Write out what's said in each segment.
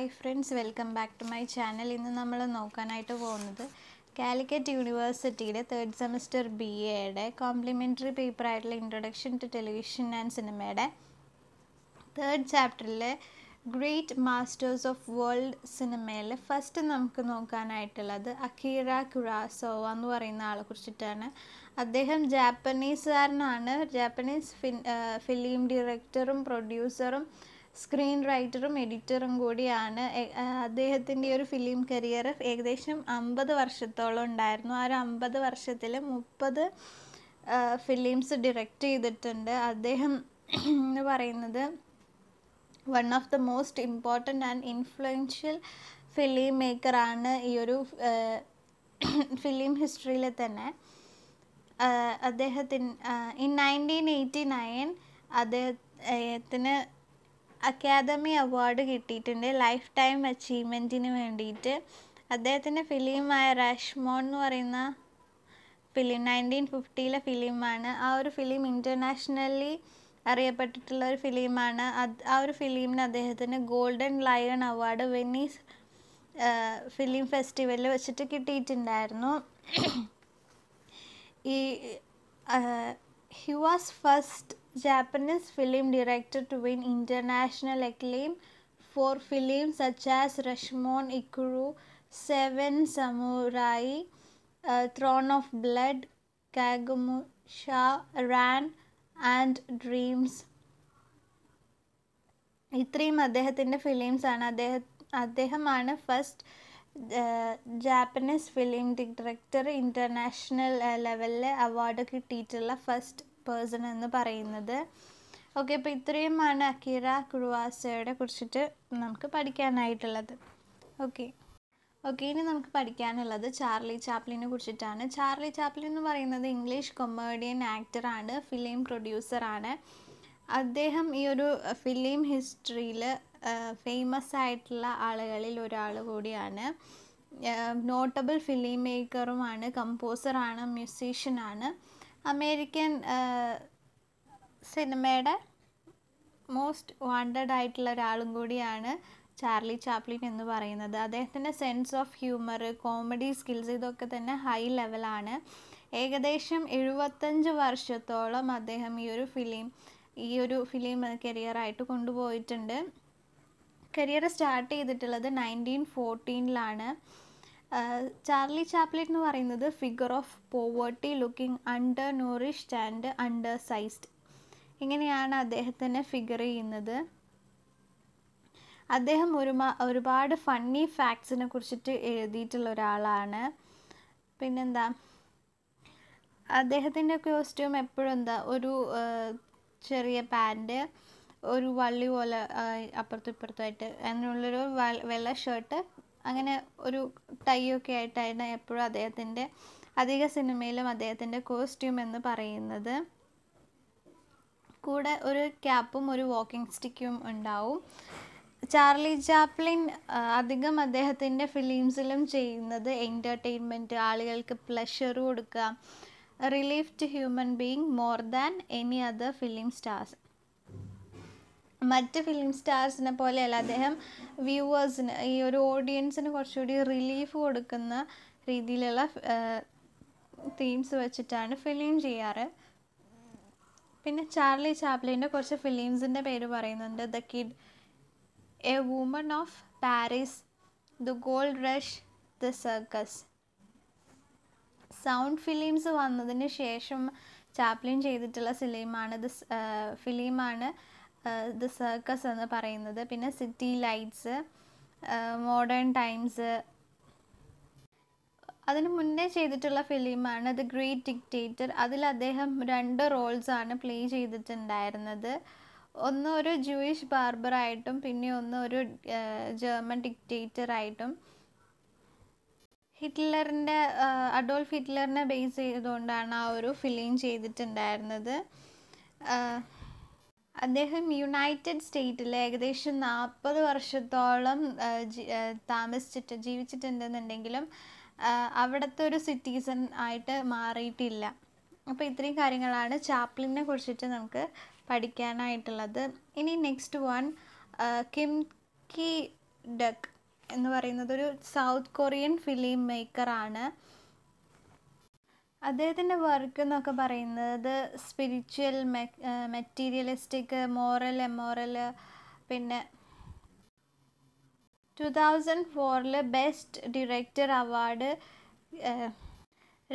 hi friends welcome back to my channel ഇന്ന് നമ്മൾ നോക്കാനായിട്ട് പോകുന്നത് കാലിക്കറ്റ് യൂണിവേഴ്സിറ്റിയുടെ തേർഡ് സെമസ്റ്റർ ബി എയുടെ കോംപ്ലിമെൻ്ററി പേപ്പറായിട്ടുള്ള ഇൻട്രൊഡക്ഷൻ ടു ടെലിവിഷൻ ആൻഡ് സിനിമയുടെ തേർഡ് ചാപ്റ്ററിലെ ഗ്രേറ്റ് മാസ്റ്റേഴ്സ് ഓഫ് വേൾഡ് സിനിമയിൽ ഫസ്റ്റ് നമുക്ക് നോക്കാനായിട്ടുള്ളത് അഖീറ കുറാസോവ എന്ന് പറയുന്ന ആളെ കുറിച്ചിട്ടാണ് അദ്ദേഹം ജാപ്പനീസുകാരനാണ് ജാപ്പനീസ് ഫിലിം ഡയറക്ടറും പ്രൊഡ്യൂസറും സ്ക്രീൻ റൈറ്ററും എഡിറ്ററും കൂടിയാണ് അദ്ദേഹത്തിൻ്റെ ഒരു ഫിലിം കരിയർ ഏകദേശം അമ്പത് വർഷത്തോളം ഉണ്ടായിരുന്നു ആ ഒരു അമ്പത് വർഷത്തിൽ മുപ്പത് ഫിലിംസ് ഡിറക്റ്റ് ചെയ്തിട്ടുണ്ട് അദ്ദേഹം എന്ന് പറയുന്നത് one of the most important and influential film മേക്കറാണ് ഈ ഒരു ഫിലിം ഹിസ്റ്ററിയിൽ തന്നെ അദ്ദേഹത്തിന് ഇൻ നയൻറ്റീൻ എയ്റ്റി നയൻ അദ്ദേഹത്തിന് അക്കാദമി അവാർഡ് കിട്ടിയിട്ടുണ്ട് ലൈഫ് ടൈം അച്ചീവ്മെൻറ്റിന് വേണ്ടിയിട്ട് അദ്ദേഹത്തിൻ്റെ ഫിലിമായ റാഷ്മോൺ എന്ന് പറയുന്ന ഫിലിം നയൻറ്റീൻ ഫിഫ്റ്റിയിലെ ഫിലിമാണ് ആ ഒരു ഫിലിം ഇൻ്റർനാഷണലി അറിയപ്പെട്ടിട്ടുള്ള ഒരു ഫിലിമാണ് ആ ഒരു ഫിലിമിന് അദ്ദേഹത്തിന് golden lion award Venice film ഫെസ്റ്റിവലിൽ വെച്ചിട്ട് കിട്ടിയിട്ടുണ്ടായിരുന്നു ഈ he was first Japanese film director to win international acclaim for films such as Rashomon Ikuru, Seven Samurai, uh, Throne of Blood, Kagemusha, Ran and and dreams ഇത്രയും അദ്ദേഹത്തിൻ്റെ ഫിലിംസാണ് അദ്ദേഹം അദ്ദേഹമാണ് first Japanese film director international ലെവലിൽ award കിട്ടിയിട്ടുള്ള first person എന്ന് പറയുന്നത് okay അപ്പോൾ ഇത്രയുമാണ് അക്കീറ കുറുവാസയുടെ കുറിച്ചിട്ട് നമുക്ക് പഠിക്കാനായിട്ടുള്ളത് ഓക്കെ ഓക്കെ ഇനി നമുക്ക് പഠിക്കാനുള്ളത് ചാർലി ചാപ്ലിനെ കുറിച്ചിട്ടാണ് ചാർലി ചാപ്ലിൻ എന്ന് പറയുന്നത് ഇംഗ്ലീഷ് കൊമേഡിയൻ ആക്ടറാണ് ഫിലിം പ്രൊഡ്യൂസറാണ് അദ്ദേഹം ഈ ഒരു ഫിലിം ഹിസ്റ്ററിയിൽ ഫേമസ് ആയിട്ടുള്ള ആളുകളിൽ ഒരാൾ കൂടിയാണ് നോട്ടബിൾ ഫിലിം മേക്കറുമാണ് കമ്പോസറാണ് മ്യൂസീഷ്യനാണ് അമേരിക്കൻ സിനിമയുടെ മോസ്റ്റ് വാണ്ടഡ് ആയിട്ടുള്ള ഒരാളും കൂടിയാണ് ചാർലി ചാപ്ലിൻ എന്ന് പറയുന്നത് അദ്ദേഹത്തിൻ്റെ sense of humour comedy skills ഇതൊക്കെ തന്നെ ഹൈ ലെവലാണ് ഏകദേശം എഴുപത്തഞ്ച് വർഷത്തോളം അദ്ദേഹം ഈ ഒരു ഫിലിം ഈ ഒരു ഫിലിം കരിയറായിട്ട് കൊണ്ടുപോയിട്ടുണ്ട് കരിയർ സ്റ്റാർട്ട് ചെയ്തിട്ടുള്ളത് നയൻറ്റീൻ ഫോർട്ടീനിലാണ് ചാർലി ചാപ്ലിറ്റ് എന്ന് പറയുന്നത് figure of poverty looking undernourished and undersized ഇങ്ങനെയാണ് അദ്ദേഹത്തിനെ ഫിഗർ ചെയ്യുന്നത് അദ്ദേഹം ഒരു ഒരുപാട് ഫണ്ണി ഫാക്ട്സിനെ കുറിച്ചിട്ട് എഴുതിയിട്ടുള്ള ഒരാളാണ് പിന്നെന്താ അദ്ദേഹത്തിൻ്റെ കോസ്റ്റ്യൂം എപ്പോഴും എന്താ ഒരു ചെറിയ പാൻറ് ഒരു വള്ളി പോലെ അപ്പുറത്തും ഇപ്പുറത്തുമായിട്ട് അങ്ങനെയുള്ളൊരു വെള്ള ഷർട്ട് അങ്ങനെ ഒരു ടൈ ഒക്കെ ആയിട്ടാണ് എപ്പോഴും അദ്ദേഹത്തിൻ്റെ അധിക സിനിമയിലും അദ്ദേഹത്തിൻ്റെ കോസ്റ്റ്യൂം എന്ന് പറയുന്നത് കൂടെ ഒരു ക്യാപ്പും ഒരു വാക്കിംഗ് സ്റ്റിക്കും ഉണ്ടാവും ചാർലി ചാപ്ലിൻ അധികം അദ്ദേഹത്തിൻ്റെ ഫിലിംസിലും ചെയ്യുന്നത് എൻ്റർടൈൻമെൻറ്റ് ആളുകൾക്ക് പ്ലഷർ കൊടുക്കുക relief to human being more than any other film stars മറ്റ് ഫിലിം സ്റ്റാർസിനെ പോലെയല്ല അദ്ദേഹം വ്യൂവേഴ്സിന് ഈ ഒരു ഓഡിയൻസിന് കുറച്ചുകൂടി റിലീഫ് കൊടുക്കുന്ന രീതിയിലുള്ള തീംസ് വെച്ചിട്ടാണ് ഫിലിം ചെയ്യാറ് പിന്നെ ചാർലി ചാപ്ലിൻ്റെ കുറച്ച് ഫിലിംസിൻ്റെ പേര് പറയുന്നുണ്ട് the kid a woman of Paris the gold rush the circus sound films വന്നതിന് ശേഷം ചാപ്ലിൻ ചെയ്തിട്ടുള്ള ഫിലിമാണ് ദ ഫിലിമാണ് ദ സർക്കസ് എന്ന് പറയുന്നത് പിന്നെ സിറ്റി ലൈറ്റ്സ് മോഡേൺ ടൈംസ് അതിന് മുന്നേ ചെയ്തിട്ടുള്ള ഫിലിമാണ് ദ ഗ്രേറ്റ് ഡിക്റ്റേറ്റർ അതിൽ അദ്ദേഹം രണ്ട് റോൾസാണ് പ്ലേ ചെയ്തിട്ടുണ്ടായിരുന്നത് ഒന്ന് ഒരു ജൂയിഷ് ബാർബറായിട്ടും പിന്നെ ഒന്ന് ഒരു ജർമ്മൻ ഡിക്റ്റേറ്ററായിട്ടും ഹിറ്റ്ലറിൻ്റെ അഡോൾഫ് ഹിറ്റ്ലറിനെ ബേസ് ചെയ്തുകൊണ്ടാണ് ആ ഒരു ഫിലിം ചെയ്തിട്ടുണ്ടായിരുന്നത് അദ്ദേഹം യുണൈറ്റഡ് സ്റ്റേറ്റിൽ ഏകദേശം നാൽപ്പത് വർഷത്തോളം താമസിച്ചിട്ട് ജീവിച്ചിട്ടുണ്ടെന്നുണ്ടെങ്കിലും അവിടുത്തെ ഒരു സിറ്റിസൺ ആയിട്ട് മാറിയിട്ടില്ല അപ്പോൾ ഇത്രയും കാര്യങ്ങളാണ് ചാപ്ലിനെ കുറിച്ചിട്ട് നമുക്ക് പഠിക്കാനായിട്ടുള്ളത് ഇനി next one Kim Ki Duk എന്ന് പറയുന്നത് ഒരു സൗത്ത് കൊറിയൻ ഫിലിം മേക്കറാണ് അദ്ദേഹത്തിൻ്റെ വർക്ക് എന്നൊക്കെ പറയുന്നത് സ്പിരിച്വൽ മെറ്റീരിയലിസ്റ്റിക് മോറൽ എമോറൽ പിന്നെ ടു തൗസൻഡ് ഫോറിൽ ബെസ്റ്റ് ഡിറക്ടർ അവാർഡ്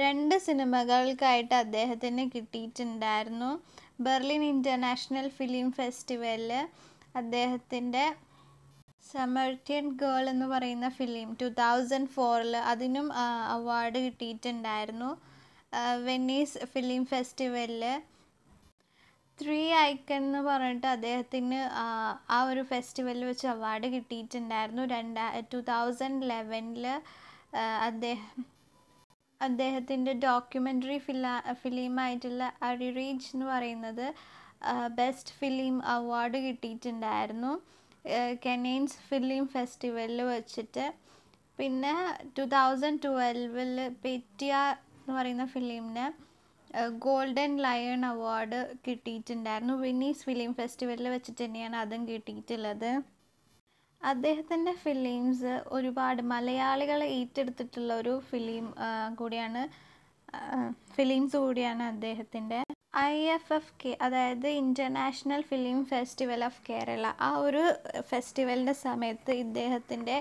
രണ്ട് സിനിമകൾക്കായിട്ട് അദ്ദേഹത്തിന് കിട്ടിയിട്ടുണ്ടായിരുന്നു ബെർലിൻ ഇൻ്റർനാഷണൽ ഫിലിം ഫെസ്റ്റിവലിൽ അദ്ദേഹത്തിൻ്റെ സമർത്യൻ ഗേൾ എന്ന് പറയുന്ന ഫിലിം ടു തൗസൻഡ് ഫോറിൽ അതിനും അവാർഡ് കിട്ടിയിട്ടുണ്ടായിരുന്നു വെന്നീസ് ഫിലിം ഫെസ്റ്റിവലിൽ ത്രീ ഐക്കൺ എന്ന് പറഞ്ഞിട്ട് അദ്ദേഹത്തിന് ആ ഒരു ഫെസ്റ്റിവലിൽ വെച്ച് അവാർഡ് കിട്ടിയിട്ടുണ്ടായിരുന്നു രണ്ടാ ടു തൗസൻഡ് ലെവനിൽ അദ്ദേഹം അദ്ദേഹത്തിൻ്റെ ഡോക്യുമെൻ്ററി ഫില ഫിലിമായിട്ടുള്ള അരിറീജ് എന്ന് പറയുന്നത് ബെസ്റ്റ് ഫിലിം അവാർഡ് കിട്ടിയിട്ടുണ്ടായിരുന്നു കെനീൻസ് ഫിലിം ഫെസ്റ്റിവലിൽ വെച്ചിട്ട് പിന്നെ ടു തൗസൻഡ് ട്വൽവിൽ പെറ്റിയ എന്ന് പറയുന്ന ഫിലിമിന് ഗോൾഡൻ ലയൺ അവാർഡ് കിട്ടിയിട്ടുണ്ടായിരുന്നു വെനീസ് ഫിലിം ഫെസ്റ്റിവലിൽ വെച്ചിട്ട് തന്നെയാണ് അതും കിട്ടിയിട്ടുള്ളത് അദ്ദേഹത്തിൻ്റെ ഫിലിംസ് ഒരുപാട് മലയാളികളെ ഏറ്റെടുത്തിട്ടുള്ള ഒരു ഫിലിം കൂടിയാണ് ഫിലിംസ് കൂടിയാണ് അദ്ദേഹത്തിൻ്റെ ഐ എഫ് എഫ് കെ അതായത് international film festival of Kerala ആ ഒരു ഫെസ്റ്റിവലിൻ്റെ സമയത്ത് ഇദ്ദേഹത്തിൻ്റെ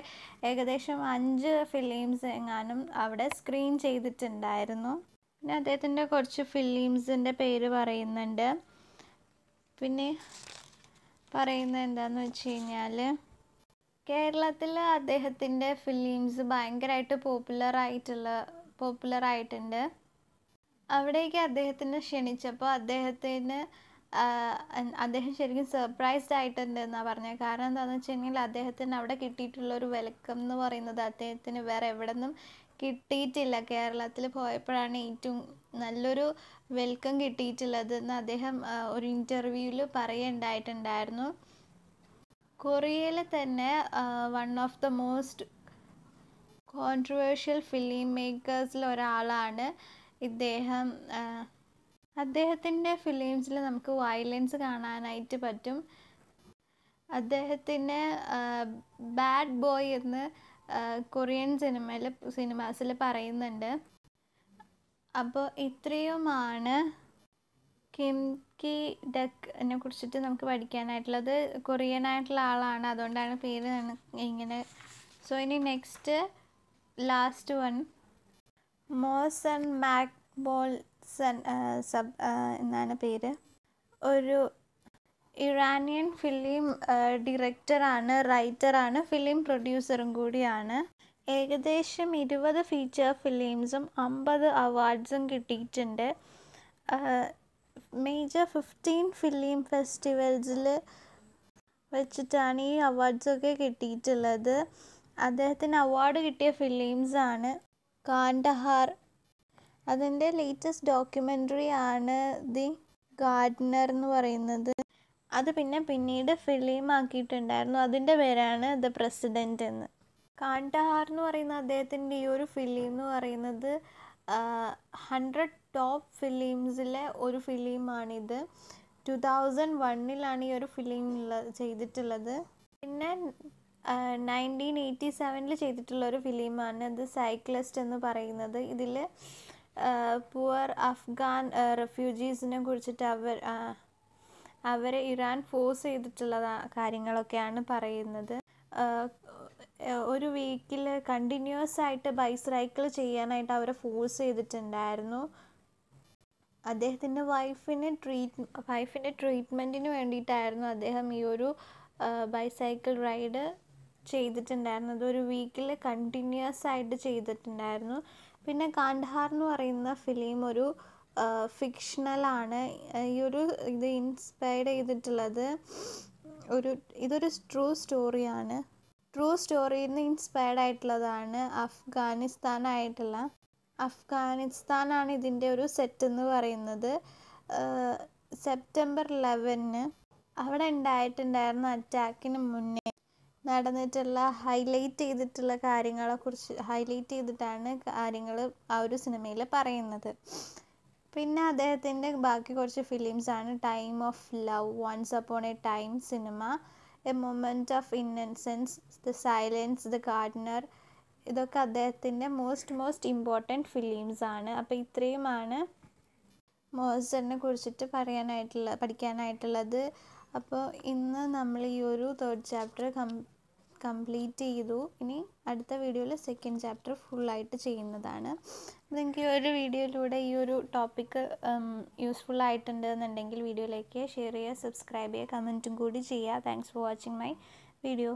ഏകദേശം അഞ്ച് ഫിലിംസ് എങ്ങാനും അവിടെ സ്ക്രീൻ ചെയ്തിട്ടുണ്ടായിരുന്നു പിന്നെ അദ്ദേഹത്തിൻ്റെ കുറച്ച് ഫിലിംസിൻ്റെ പേര് പറയുന്നുണ്ട് പിന്നെ പറയുന്നത് എന്താണെന്ന് വെച്ച് കഴിഞ്ഞാൽ കേരളത്തിൽ അദ്ദേഹത്തിൻ്റെ ഫിലിംസ് ഭയങ്കരമായിട്ട് പോപ്പുലർ ആയിട്ടുള്ള പോപ്പുലർ ആയിട്ടുണ്ട് അവിടേക്ക് അദ്ദേഹത്തിനെ ക്ഷണിച്ചപ്പോൾ അദ്ദേഹത്തിന് അദ്ദേഹം ശരിക്കും സർപ്രൈസ്ഡ് ആയിട്ടുണ്ടെന്നാണ് പറഞ്ഞത് കാരണം എന്താണെന്ന് വെച്ച് കഴിഞ്ഞാൽ അദ്ദേഹത്തിന് അവിടെ കിട്ടിയിട്ടുള്ള ഒരു വെൽക്കം എന്ന് പറയുന്നത് അദ്ദേഹത്തിന് വേറെ എവിടെ നിന്നും കിട്ടിയിട്ടില്ല കേരളത്തിൽ പോയപ്പോഴാണ് ഏറ്റവും നല്ലൊരു വെൽക്കം കിട്ടിയിട്ടുള്ളത് എന്ന് അദ്ദേഹം ഒരു ഇൻ്റർവ്യൂവിൽ പറയുണ്ടായിട്ടുണ്ടായിരുന്നു കൊറിയയിൽ തന്നെ one of the most controversial film മേക്കേഴ്സിൽ ഒരാളാണ് ഇദ്ദേഹം അദ്ദേഹത്തിൻ്റെ ഫിലിംസിൽ നമുക്ക് വയലൻസ് കാണാനായിട്ട് പറ്റും അദ്ദേഹത്തിൻ്റെ ബാഡ് ബോയ് എന്ന് കൊറിയൻ സിനിമയിൽ സിനിമാസിൽ പറയുന്നുണ്ട് അപ്പോൾ ഇത്രയുമാണ് കിം കി ഡക്കിനെ കുറിച്ചിട്ട് നമുക്ക് പഠിക്കാനായിട്ടുള്ളത് കൊറിയൻ ആയിട്ടുള്ള ആളാണ് അതുകൊണ്ടാണ് പേര് ഇങ്ങനെ സോ ഇനി next last one Mohsen Makhmalbaf എന്നാണ് പേര് ഒരു ഇറാനിയൻ ഫിലിം ഡിറക്ടറാണ് റൈറ്ററാണ് ഫിലിം പ്രൊഡ്യൂസറും കൂടിയാണ് ഏകദേശം ഇരുപത് ഫീച്ചർ ഫിലിംസും അമ്പത് അവാർഡ്സും കിട്ടിയിട്ടുണ്ട് മേജർ ഫിഫ്റ്റീൻ ഫിലിം ഫെസ്റ്റിവൽസിൽ വെച്ചിട്ടാണ് ഈ അവാർഡ്സൊക്കെ കിട്ടിയിട്ടുള്ളത് അദ്ദേഹത്തിന് അവാർഡ് കിട്ടിയ ഫിലിംസാണ് കാണ്ടഹാർ അതിൻ്റെ ലേറ്റസ്റ്റ് ഡോക്യുമെൻ്ററി ആണ് ദി ഗാർഡനർ എന്ന് പറയുന്നത് അത് പിന്നെ പിന്നീട് ഫിലിം ആക്കിയിട്ടുണ്ടായിരുന്നു അതിൻ്റെ പേരാണ് ദ പ്രസിഡൻ്റ് എന്ന് കാണ്ടഹാർ എന്ന് പറയുന്ന അദ്ദേഹത്തിൻ്റെ ഈ ഒരു ഫിലിം എന്ന് പറയുന്നത് ഹൺഡ്രഡ് ടോപ്പ് ഫിലിംസിലെ ഒരു ഫിലിമാണിത് ടു തൗസൻഡ് വണ്ണിലാണ് ഈ ഒരു ഫിലിം ചെയ്തിട്ടുള്ളത് പിന്നെ നയൻറ്റീൻ എയ്റ്റി സെവനിൽ ചെയ്തിട്ടുള്ള ഒരു ഫിലിമാണ് ദ സൈക്ലിസ്റ്റ് എന്ന് പറയുന്നത് ഇതിൽ പുവർ അഫ്ഗാൻ റെഫ്യൂജീസിനെ കുറിച്ചിട്ട് അവർ അവരെ ഇറാൻ ഫോഴ്സ് ചെയ്തിട്ടുള്ള കാര്യങ്ങളൊക്കെയാണ് പറയുന്നത് ഒരു വീക്കിൽ കണ്ടിന്യൂസ് ആയിട്ട് ബൈസൈക്കിൾ ചെയ്യാനായിട്ട് അവരെ ഫോഴ്സ് ചെയ്തിട്ടുണ്ടായിരുന്നു അദ്ദേഹത്തിൻ്റെ വൈഫിനെ ട്രീറ്റ് വൈഫിൻ്റെ ട്രീറ്റ്മെൻറ്റിന് വേണ്ടിയിട്ടായിരുന്നു അദ്ദേഹം ഈ ഒരു ബൈസൈക്കിൾ റൈഡ് ചെയ്തിട്ടുണ്ടായിരുന്നു അതൊരു വീക്കിൽ കണ്ടിന്യൂസ് ആയിട്ട് ചെയ്തിട്ടുണ്ടായിരുന്നു പിന്നെ കാണ്ഡഹാർ എന്ന് പറയുന്ന ഫിലിം ഒരു ഫിക്ഷണലാണ് ഈ ഒരു ഇത് ഇൻസ്പയർഡ് ചെയ്തിട്ടുള്ളത് ഒരു ഇതൊരു ട്രൂ സ്റ്റോറിയാണ് ട്രൂ സ്റ്റോറിയിൽ നിന്ന് ഇൻസ്പയർഡ് ആയിട്ടുള്ളതാണ് അഫ്ഗാനിസ്ഥാനായിട്ടുള്ള അഫ്ഗാനിസ്ഥാനാണ് ഇതിൻ്റെ ഒരു സെറ്റ് എന്ന് പറയുന്നത് സെപ്റ്റംബർ ലെവനിന് അവിടെ ഉണ്ടായിട്ടുണ്ടായിരുന്ന അറ്റാക്കിന് മുന്നേ നടന്നിട്ടുള്ള ഹൈലൈറ്റ് ചെയ്തിട്ടുള്ള കാര്യങ്ങളെ കുറിച്ച് ഹൈലൈറ്റ് ചെയ്തിട്ടാണ് കാര്യങ്ങൾ ആ ഒരു സിനിമയിൽ പറയുന്നത് പിന്നെ അദ്ദേഹത്തിൻ്റെ ബാക്കി കുറച്ച് ഫിലിംസാണ് time of love once upon a time cinema a moment of innocence the silence the gardener ഇതൊക്കെ അദ്ദേഹത്തിൻ്റെ മോസ്റ്റ് മോസ്റ്റ് ഇമ്പോർട്ടൻറ്റ് ഫിലിംസാണ് അപ്പോൾ ഇത്രയുമാണ് മോസറിനെ കുറിച്ചിട്ട് പറയാനായിട്ടുള്ള പഠിക്കാനായിട്ടുള്ളത് അപ്പോൾ ഇന്ന് നമ്മൾ ഈ ഒരു തേർഡ് ചാപ്റ്റർ കം കംപ്ലീറ്റ് ചെയ്തു ഇനി അടുത്ത വീഡിയോയിൽ സെക്കൻഡ് ചാപ്റ്റർ ഫുള്ളായിട്ട് ചെയ്യുന്നതാണ് നിങ്ങൾക്ക് ഈ ഒരു വീഡിയോയിലൂടെ ഈ ഒരു ടോപ്പിക്ക് യൂസ്ഫുൾ ആയിട്ടുണ്ടെന്നുണ്ടെങ്കിൽ വീഡിയോ ലൈക്ക് ഷെയർ ചെയ്യുക സബ്സ്ക്രൈബ് ചെയ്യുക കമൻറ്റും കൂടി ചെയ്യുക thanks for watching my video